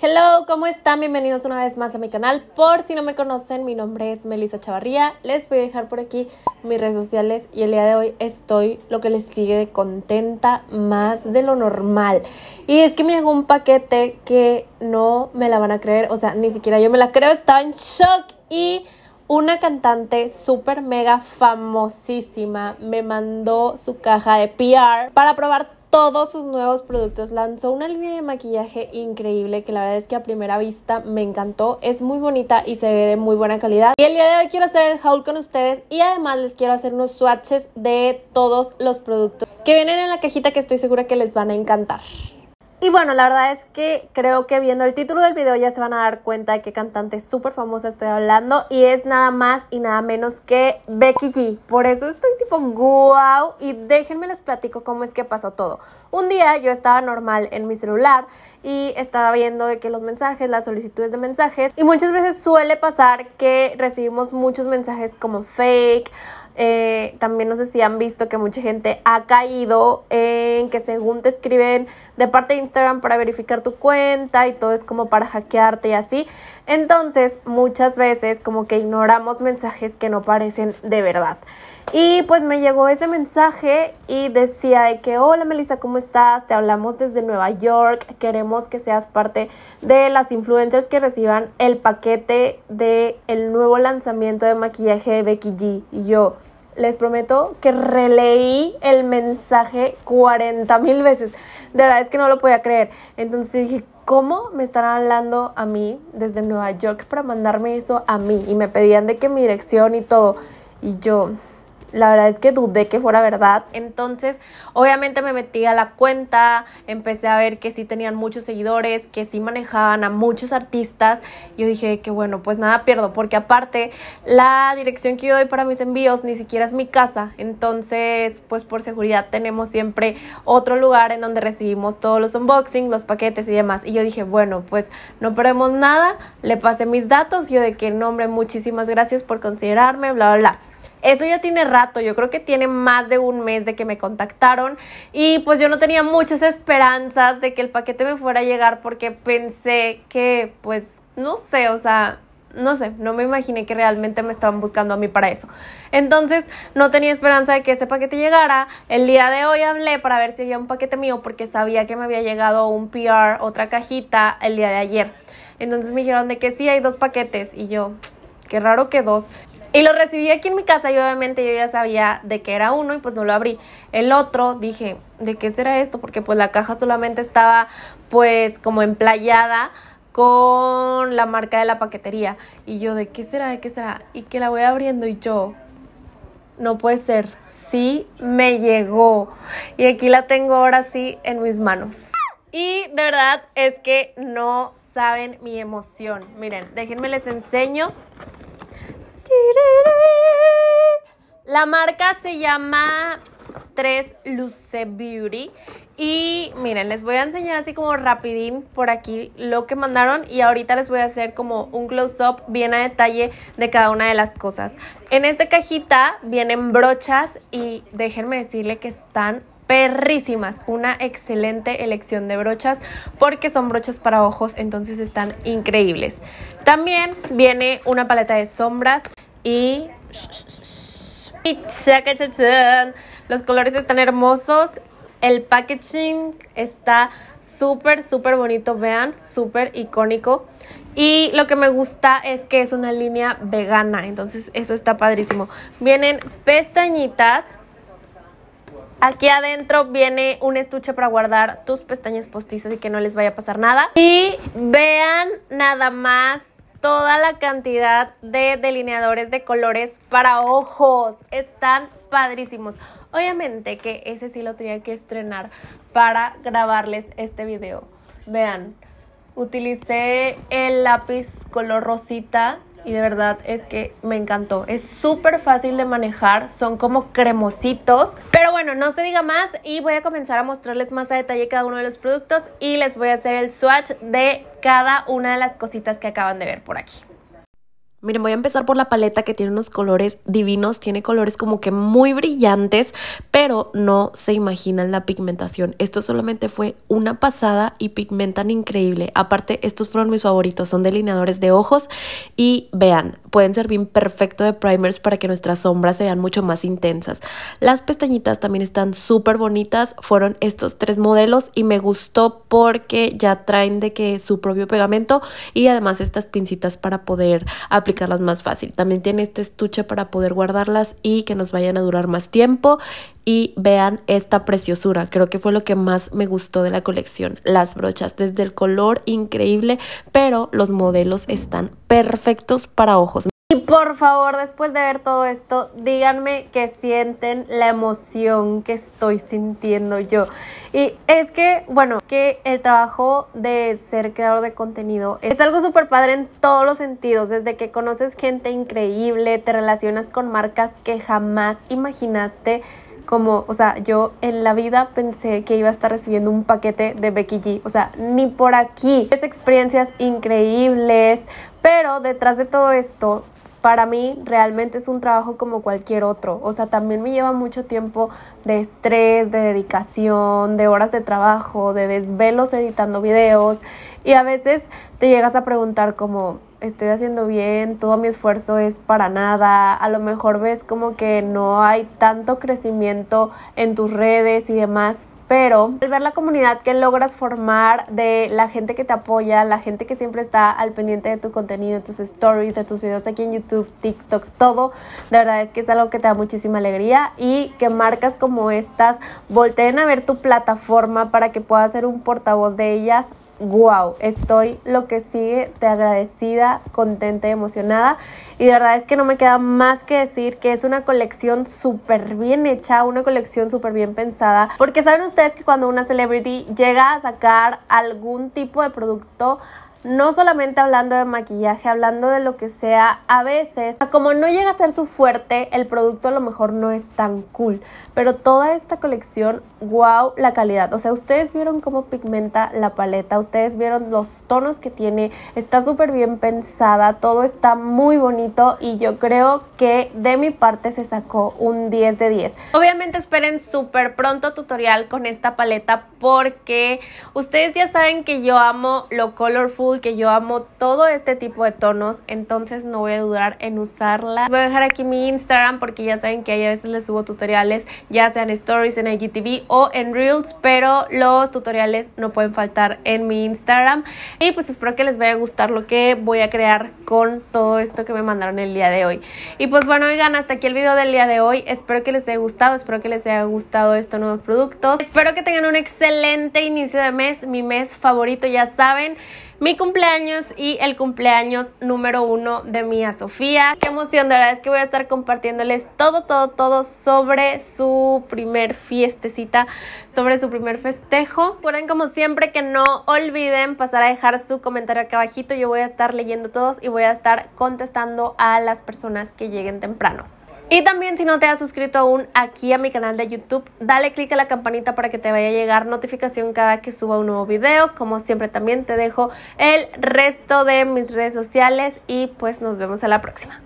Hello, ¿cómo están? Bienvenidos una vez más a mi canal. Por si no me conocen, mi nombre es Melissa Chavarría. Les voy a dejar por aquí mis redes sociales y el día de hoy estoy lo que les sigue de contenta más de lo normal. Y es que me llegó un paquete que no me la van a creer, o sea, ni siquiera yo me la creo, estaba en shock y una cantante súper mega famosísima me mandó su caja de PR para probar todos sus nuevos productos. Lanzó una línea de maquillaje increíble que la verdad es que a primera vista me encantó. Es muy bonita y se ve de muy buena calidad. Y el día de hoy quiero hacer el haul con ustedes y además les quiero hacer unos swatches de todos los productos que vienen en la cajita que estoy segura que les van a encantar. Y bueno, la verdad es que creo que viendo el título del video ya se van a dar cuenta de qué cantante súper famosa estoy hablando y es nada más y nada menos que Becky G. Por eso estoy tipo guau wow, y déjenme les platico cómo es que pasó todo. Un día yo estaba normal en mi celular y estaba viendo de que los mensajes, las solicitudes de mensajes y muchas veces suele pasar que recibimos muchos mensajes como fake. Eh, también no sé si han visto que mucha gente ha caído en que según te escriben de parte de Instagram para verificar tu cuenta y todo es como para hackearte y así. Entonces, muchas veces como que ignoramos mensajes que no parecen de verdad. Y pues me llegó ese mensaje y decía de que, hola Melissa, ¿cómo estás? Te hablamos desde Nueva York, queremos que seas parte de las influencers que reciban el paquete del el nuevo lanzamiento de maquillaje de Becky G. Y yo, les prometo que releí el mensaje 40 mil veces. De verdad es que no lo podía creer. Entonces dije, ¿Cómo me están hablando a mí desde Nueva York para mandarme eso a mí? Y me pedían de que mi dirección y todo. Y yo, la verdad es que dudé que fuera verdad. Entonces, obviamente me metí a la cuenta, empecé a ver que sí tenían muchos seguidores, que sí manejaban a muchos artistas. Yo dije que bueno, pues nada pierdo, porque aparte la dirección que yo doy para mis envíos ni siquiera es mi casa. Entonces, pues por seguridad tenemos siempre otro lugar en donde recibimos todos los unboxings los paquetes y demás. Y yo dije, bueno, pues no perdemos nada, le pasé mis datos, yo de que nombre, muchísimas gracias por considerarme, bla, bla, bla. Eso ya tiene rato, yo creo que tiene más de un mes de que me contactaron y pues yo no tenía muchas esperanzas de que el paquete me fuera a llegar porque pensé que pues no sé, o sea, no sé, no me imaginé que realmente me estaban buscando a mí para eso. Entonces, no tenía esperanza de que ese paquete llegara. El día de hoy hablé para ver si había un paquete mío porque sabía que me había llegado un PR, otra cajita, el día de ayer. Entonces me dijeron de que sí, hay dos paquetes y yo, qué raro que dos. Y lo recibí aquí en mi casa y obviamente yo ya sabía de que era uno y pues no lo abrí. El otro dije, ¿de qué será esto? Porque pues la caja solamente estaba pues como emplayada con la marca de la paquetería. Y yo, ¿de qué será? ¿De qué será? Y que la voy abriendo y yo, no puede ser, sí me llegó. Y aquí la tengo ahora sí en mis manos. Y de verdad es que no saben mi emoción. Miren, déjenme les enseño la marca se llama 3 Luce Beauty. Y miren, les voy a enseñar así como rapidín por aquí lo que mandaron y ahorita les voy a hacer como un close-up bien a detalle de cada una de las cosas. En esta cajita vienen brochas y déjenme decirle que están perrísimas, una excelente elección de brochas porque son brochas para ojos, entonces están increíbles. También viene una paleta de sombras y... Los colores están hermosos. El packaging está súper, súper bonito. Vean, súper icónico. Y lo que me gusta es que es una línea vegana. Entonces eso está padrísimo. Vienen pestañitas. Aquí adentro viene un estuche para guardar tus pestañas postizas y que no les vaya a pasar nada. Y vean nada más toda la cantidad de delineadores de colores para ojos. Están padrísimos. Obviamente que ese sí lo tenía que estrenar para grabarles este video. Vean, utilicé el lápiz color rosita y de verdad es que me encantó. Es súper fácil de manejar, son como cremositos. Pero bueno, no se diga más y voy a comenzar a mostrarles más a detalle cada uno de los productos y les voy a hacer el swatch de cada una de las cositas que acaban de ver por aquí. Miren, voy a empezar por la paleta que tiene unos colores divinos, tiene colores como que muy brillantes, pero no se imaginan la pigmentación. Esto solamente fue una pasada y pigmentan increíble. Aparte, estos fueron mis favoritos, son delineadores de ojos y vean, pueden servir perfecto de primers para que nuestras sombras se vean mucho más intensas. Las pestañitas también están súper bonitas, fueron estos tres modelos y me gustó porque ya traen de que su propio pegamento y además estas pincitas para poder aplicar aplicarlas más fácil. También tiene este estuche para poder guardarlas y que nos vayan a durar más tiempo. Y vean esta preciosura, creo que fue lo que más me gustó de la colección, las brochas, desde el color increíble, pero los modelos están perfectos para ojos. Y por favor, después de ver todo esto, díganme que sienten la emoción que estoy sintiendo yo. Y es que, bueno, que el trabajo de ser creador de contenido es algo súper padre en todos los sentidos, desde que conoces gente increíble, te relacionas con marcas que jamás imaginaste como, o sea, yo en la vida pensé que iba a estar recibiendo un paquete de Becky G, o sea, ni por aquí. Es experiencias increíbles, pero detrás de todo esto para mí realmente es un trabajo como cualquier otro. O sea, también me lleva mucho tiempo de estrés, de dedicación, de horas de trabajo, de desvelos editando videos. Y a veces te llegas a preguntar como, estoy haciendo bien, todo mi esfuerzo es para nada. A lo mejor ves como que no hay tanto crecimiento en tus redes y demás, pero al ver la comunidad que logras formar de la gente que te apoya, la gente que siempre está al pendiente de tu contenido, de tus stories, de tus videos aquí en YouTube, TikTok, todo, de verdad es que es algo que te da muchísima alegría y que marcas como estas volteen a ver tu plataforma para que puedas ser un portavoz de ellas wow, estoy lo que sigue te agradecida, contenta y emocionada. Y de verdad es que no me queda más que decir que es una colección súper bien hecha, una colección súper bien pensada. Porque saben ustedes que cuando una celebrity llega a sacar algún tipo de producto, no solamente hablando de maquillaje, hablando de lo que sea, a veces, como no llega a ser su fuerte, el producto a lo mejor no es tan cool. Pero toda esta colección, wow, la calidad. O sea, ustedes vieron cómo pigmenta la paleta, ustedes vieron los tonos que tiene, está súper bien pensada, todo está muy bonito y yo creo que de mi parte se sacó un 10 de 10. Obviamente esperen súper pronto tutorial con esta paleta porque ustedes ya saben que yo amo lo colorful que yo amo todo este tipo de tonos, entonces no voy a dudar en usarla. Voy a dejar aquí mi Instagram porque ya saben que ahí a veces les subo tutoriales, ya sean stories en IGTV o en Reels, pero los tutoriales no pueden faltar en mi Instagram. Y pues espero que les vaya a gustar lo que voy a crear con todo esto que me mandaron el día de hoy. Y pues bueno, oigan, hasta aquí el video del día de hoy. Espero que les haya gustado, espero que les haya gustado estos nuevos productos. Espero que tengan un excelente inicio de mes, mi mes favorito, ya saben mi cumpleaños y el cumpleaños número uno de Mía Sofía. Qué emoción, de verdad es que voy a estar compartiéndoles todo, todo, todo sobre su primer fiestecita, sobre su primer festejo. Recuerden como siempre que no olviden pasar a dejar su comentario acá abajito, yo voy a estar leyendo todos y voy a estar contestando a las personas que lleguen temprano. Y también si no te has suscrito aún aquí a mi canal de YouTube, dale click a la campanita para que te vaya a llegar notificación cada que suba un nuevo video. Como siempre también te dejo el resto de mis redes sociales y pues nos vemos a la próxima.